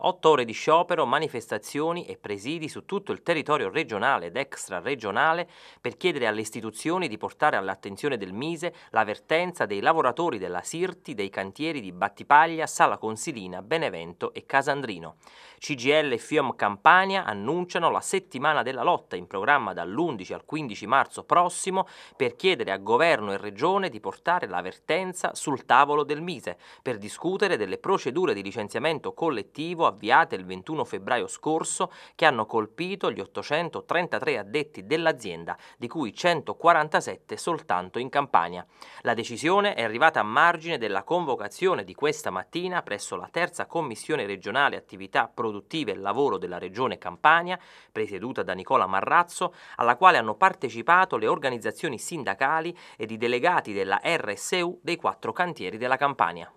Otto ore di sciopero, manifestazioni e presidi su tutto il territorio regionale ed extraregionale per chiedere alle istituzioni di portare all'attenzione del Mise l'avvertenza dei lavoratori della Sirti dei cantieri di Battipaglia, Sala Consilina, Benevento e Casandrino. CGL e FIOM Campania annunciano la settimana della lotta in programma dall'11 al 15 marzo prossimo per chiedere a governo e regione di portare l'avvertenza sul tavolo del Mise per discutere delle procedure di licenziamento collettivo avviate il 21 febbraio scorso che hanno colpito gli 833 addetti dell'azienda, di cui 147 soltanto in Campania. La decisione è arrivata a margine della convocazione di questa mattina presso la terza commissione regionale attività produttive e lavoro della regione Campania, presieduta da Nicola Marrazzo, alla quale hanno partecipato le organizzazioni sindacali ed i delegati della RSU dei quattro cantieri della Campania.